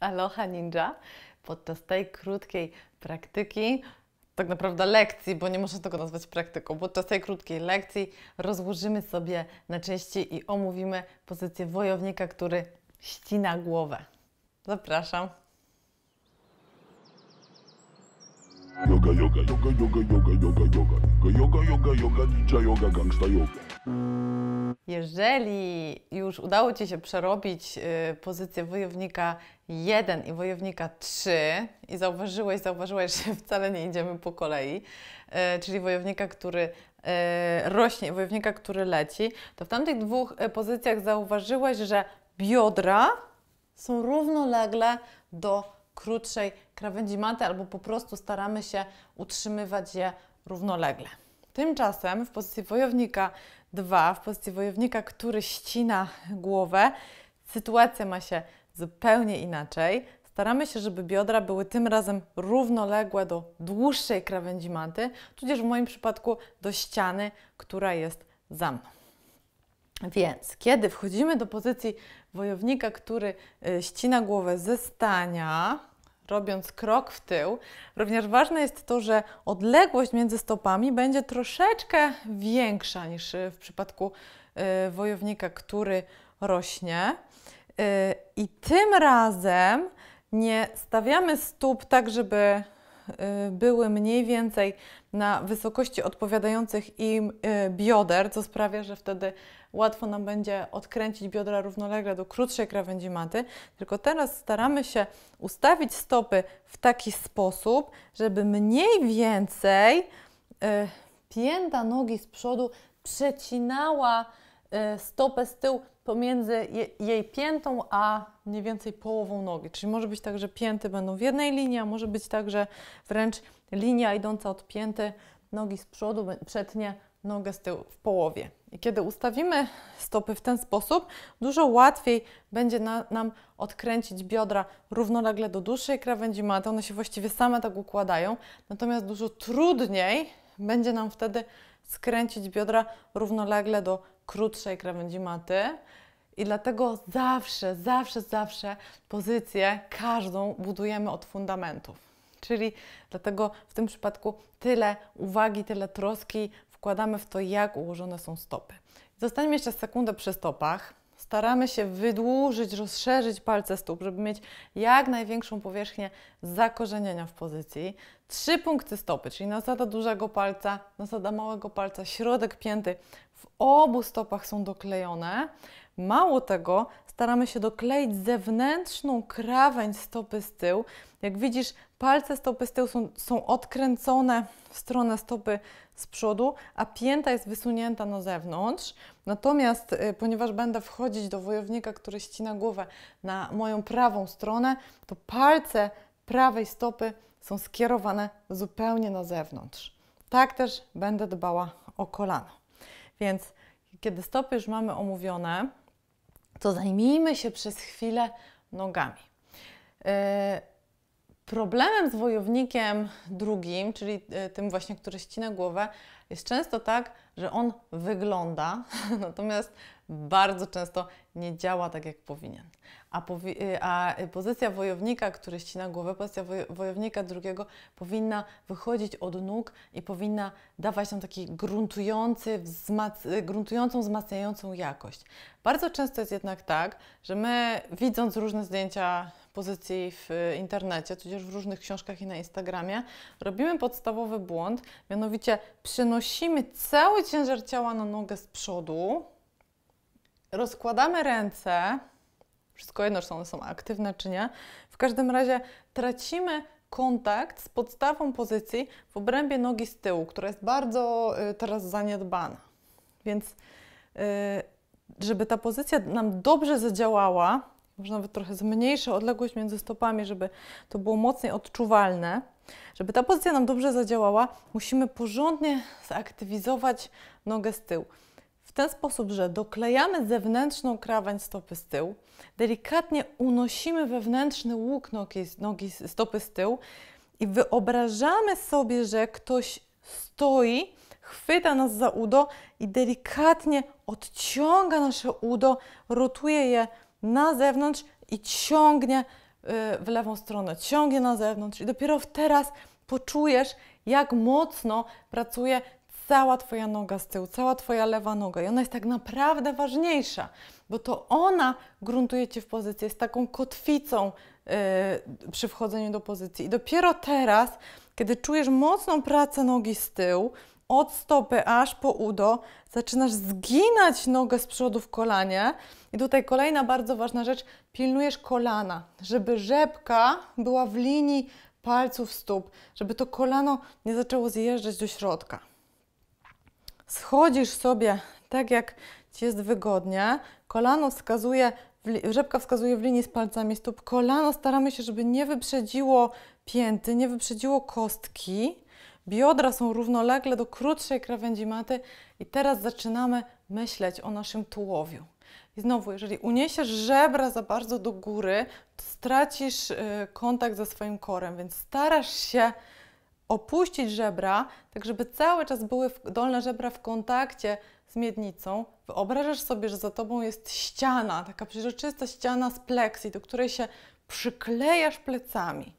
Aloha Ninja. Podczas tej krótkiej praktyki, tak naprawdę lekcji, bo nie można tego nazwać praktyką, podczas tej krótkiej lekcji rozłożymy sobie na części i omówimy pozycję wojownika, który ścina głowę. Zapraszam. Yoga, yoga, yoga, yoga, yoga, yoga, yoga, yoga, yoga, yoga, yoga, ninja yoga, gangsta yoga. Jeżeli już udało Ci się przerobić y, pozycję wojownika 1 i wojownika 3 i zauważyłeś, zauważyłeś, że wcale nie idziemy po kolei, y, czyli wojownika, który y, rośnie i wojownika, który leci, to w tamtych dwóch pozycjach zauważyłeś, że biodra są równolegle do krótszej krawędzi maty albo po prostu staramy się utrzymywać je równolegle. Tymczasem w pozycji wojownika 2 w pozycji wojownika, który ścina głowę. Sytuacja ma się zupełnie inaczej. Staramy się, żeby biodra były tym razem równoległe do dłuższej krawędzi manty, tudzież w moim przypadku do ściany, która jest za mną. Więc kiedy wchodzimy do pozycji wojownika, który y, ścina głowę ze stania, robiąc krok w tył. Również ważne jest to, że odległość między stopami będzie troszeczkę większa niż y, w przypadku y, wojownika, który rośnie. Y, I tym razem nie stawiamy stóp tak, żeby Y, były mniej więcej na wysokości odpowiadających im y, bioder, co sprawia, że wtedy łatwo nam będzie odkręcić biodra równolegle do krótszej krawędzi maty. Tylko teraz staramy się ustawić stopy w taki sposób, żeby mniej więcej y, pięta nogi z przodu przecinała Y, stopę z tyłu pomiędzy jej piętą a mniej więcej połową nogi. Czyli może być tak, że pięty będą w jednej linii, a może być tak, że wręcz linia idąca od pięty nogi z przodu przetnie nogę z tyłu w połowie. I kiedy ustawimy stopy w ten sposób, dużo łatwiej będzie na, nam odkręcić biodra równolegle do dłuższej krawędzi maty. One się właściwie same tak układają, natomiast dużo trudniej będzie nam wtedy skręcić biodra równolegle do krótszej krawędzi maty. I dlatego zawsze, zawsze, zawsze pozycję każdą budujemy od fundamentów. Czyli dlatego w tym przypadku tyle uwagi, tyle troski wkładamy w to, jak ułożone są stopy. Zostańmy jeszcze sekundę przy stopach staramy się wydłużyć, rozszerzyć palce stóp, żeby mieć jak największą powierzchnię zakorzenienia w pozycji. Trzy punkty stopy, czyli nasada dużego palca, nasada małego palca, środek pięty w obu stopach są doklejone. Mało tego, staramy się dokleić zewnętrzną krawędź stopy z tyłu. Jak widzisz, palce stopy z tyłu są, są odkręcone w stronę stopy z przodu, a pięta jest wysunięta na zewnątrz. Natomiast y, ponieważ będę wchodzić do wojownika, który ścina głowę na moją prawą stronę, to palce prawej stopy są skierowane zupełnie na zewnątrz. Tak też będę dbała o kolano. Więc kiedy stopy już mamy omówione, to zajmijmy się przez chwilę nogami. Yy, Problemem z wojownikiem drugim, czyli e, tym właśnie, który ścina głowę, jest często tak, że on wygląda, natomiast bardzo często nie działa tak, jak powinien a, y, a, pozycja wojownika, który ścina głowę, pozycja woj wojownika drugiego powinna wychodzić od nóg i powinna dawać nam taki gruntujący, wzmac y, gruntującą, wzmacniającą jakość. Bardzo często jest jednak tak, że my widząc różne zdjęcia pozycji w y, internecie, tudzież w różnych książkach i na Instagramie, robimy podstawowy błąd, mianowicie przenosimy cały ciężar ciała na nogę z przodu, rozkładamy ręce, wszystko jedno, czy one są aktywne, czy nie. W każdym razie tracimy kontakt z podstawą pozycji w obrębie nogi z tyłu, która jest bardzo y, teraz zaniedbana. Więc y, żeby ta pozycja nam dobrze zadziałała, można nawet trochę zmniejszyć odległość między stopami, żeby to było mocniej odczuwalne. Żeby ta pozycja nam dobrze zadziałała, musimy porządnie zaktywizować nogę z tyłu w ten sposób, że doklejamy zewnętrzną krawędź stopy z tyłu, delikatnie unosimy wewnętrzny łuk nogi, nogi stopy z tyłu i wyobrażamy sobie, że ktoś stoi, chwyta nas za udo i delikatnie odciąga nasze udo, rotuje je na zewnątrz i ciągnie y, w lewą stronę, ciągnie na zewnątrz. I dopiero teraz poczujesz, jak mocno pracuje cała Twoja noga z tyłu, cała Twoja lewa noga i ona jest tak naprawdę ważniejsza, bo to ona gruntuje Cię w pozycji, jest taką kotwicą yy, przy wchodzeniu do pozycji. I dopiero teraz, kiedy czujesz mocną pracę nogi z tyłu, od stopy aż po udo, zaczynasz zginać nogę z przodu w kolanie. I tutaj kolejna bardzo ważna rzecz, pilnujesz kolana, żeby rzepka była w linii palców stóp, żeby to kolano nie zaczęło zjeżdżać do środka. Schodzisz sobie tak, jak Ci jest wygodnie. Kolano wskazuje, rzepka wskazuje w linii z palcami stóp. Kolano staramy się, żeby nie wyprzedziło pięty, nie wyprzedziło kostki. Biodra są równolegle do krótszej krawędzi maty i teraz zaczynamy myśleć o naszym tułowiu. I znowu, jeżeli uniesiesz żebra za bardzo do góry, to stracisz y, kontakt ze swoim korem, więc starasz się opuścić żebra, tak żeby cały czas były dolne żebra w kontakcie z miednicą, wyobrażasz sobie, że za tobą jest ściana, taka przeźroczysta ściana z pleksji, do której się przyklejasz plecami,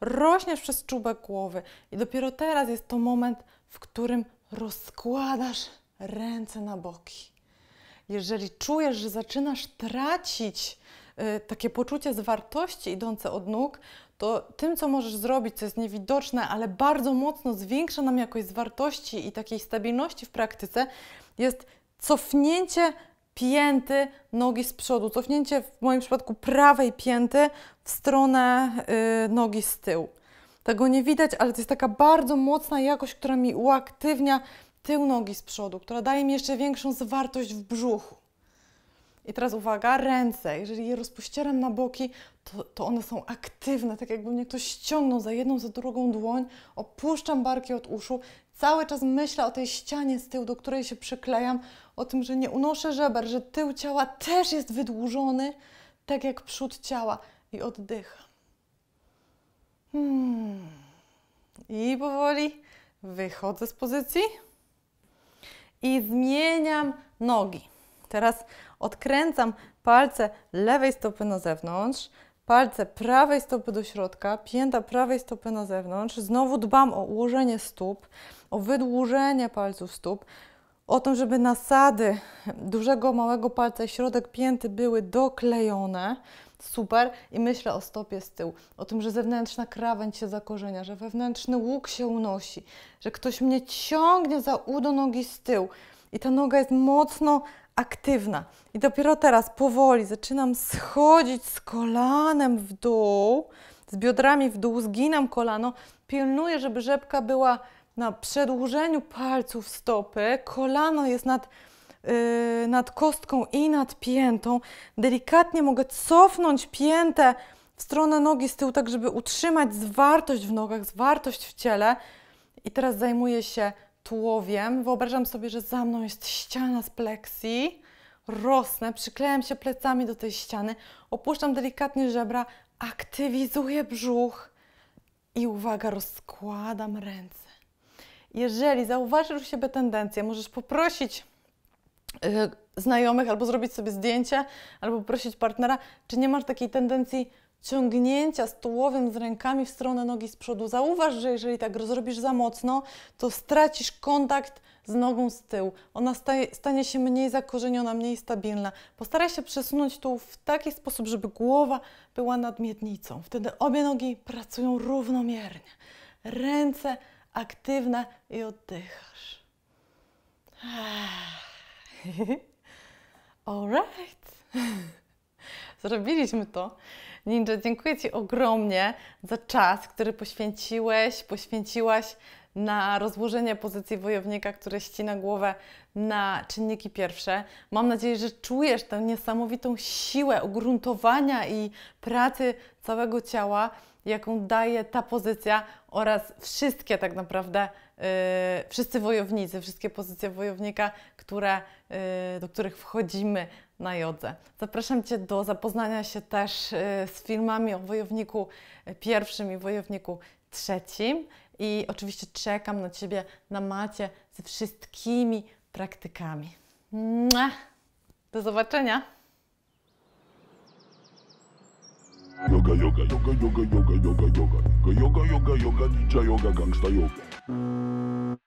rośniesz przez czubek głowy i dopiero teraz jest to moment, w którym rozkładasz ręce na boki. Jeżeli czujesz, że zaczynasz tracić y, takie poczucie zwartości idące od nóg, to tym, co możesz zrobić, co jest niewidoczne, ale bardzo mocno zwiększa nam jakość zwartości i takiej stabilności w praktyce, jest cofnięcie pięty nogi z przodu, cofnięcie w moim przypadku prawej pięty w stronę yy, nogi z tyłu. Tego nie widać, ale to jest taka bardzo mocna jakość, która mi uaktywnia tył nogi z przodu, która daje mi jeszcze większą zwartość w brzuchu. I teraz uwaga, ręce, jeżeli je rozpościeram na boki, to, to one są aktywne, tak jakby mnie ktoś ściągnął za jedną, za drugą dłoń, opuszczam barki od uszu, cały czas myślę o tej ścianie z tyłu, do której się przyklejam, o tym, że nie unoszę żeber, że tył ciała też jest wydłużony, tak jak przód ciała i oddycham. Hmm. I powoli wychodzę z pozycji i zmieniam nogi. Teraz odkręcam palce lewej stopy na zewnątrz, palce prawej stopy do środka, pięta prawej stopy na zewnątrz. Znowu dbam o ułożenie stóp, o wydłużenie palców stóp, o to, żeby nasady dużego, małego palca i środek pięty były doklejone. Super. I myślę o stopie z tyłu, o tym, że zewnętrzna krawędź się zakorzenia, że wewnętrzny łuk się unosi, że ktoś mnie ciągnie za udo nogi z tyłu i ta noga jest mocno aktywna. I dopiero teraz powoli zaczynam schodzić z kolanem w dół, z biodrami w dół, zginam kolano. Pilnuję, żeby rzepka była na przedłużeniu palców stopy. Kolano jest nad, yy, nad kostką i nad piętą. Delikatnie mogę cofnąć piętę w stronę nogi z tyłu, tak żeby utrzymać zwartość w nogach, zwartość w ciele. I teraz zajmuję się tułowiem. Wyobrażam sobie, że za mną jest ściana z pleksji. Rosnę, przyklejam się plecami do tej ściany, opuszczam delikatnie żebra, aktywizuję brzuch i uwaga, rozkładam ręce. Jeżeli zauważysz u siebie tendencję, możesz poprosić yy, znajomych albo zrobić sobie zdjęcie, albo poprosić partnera, czy nie masz takiej tendencji ciągnięcia stołowym z rękami w stronę nogi z przodu. Zauważ, że jeżeli tak zrobisz za mocno, to stracisz kontakt z nogą z tyłu. Ona staje, stanie się mniej zakorzeniona, mniej stabilna. Postaraj się przesunąć tu w taki sposób, żeby głowa była nad miednicą. Wtedy obie nogi pracują równomiernie. Ręce aktywne i oddychasz. All right. Zrobiliśmy to. Ninja, dziękuję Ci ogromnie za czas, który poświęciłeś, poświęciłaś na rozłożenie pozycji wojownika, który ścina głowę na czynniki pierwsze. Mam nadzieję, że czujesz tę niesamowitą siłę ugruntowania i pracy całego ciała, jaką daje ta pozycja oraz wszystkie tak naprawdę, yy, wszyscy wojownicy, wszystkie pozycje wojownika, które, yy, do których wchodzimy na jodze. Zapraszam Cię do zapoznania się też y, z filmami o wojowniku pierwszym i wojowniku trzecim. I oczywiście czekam na Ciebie na macie ze wszystkimi praktykami. Do zobaczenia! Yoga, yoga, yoga, yoga, yoga, yoga, yoga, yoga, yoga, yoga, yoga, yoga, yoga.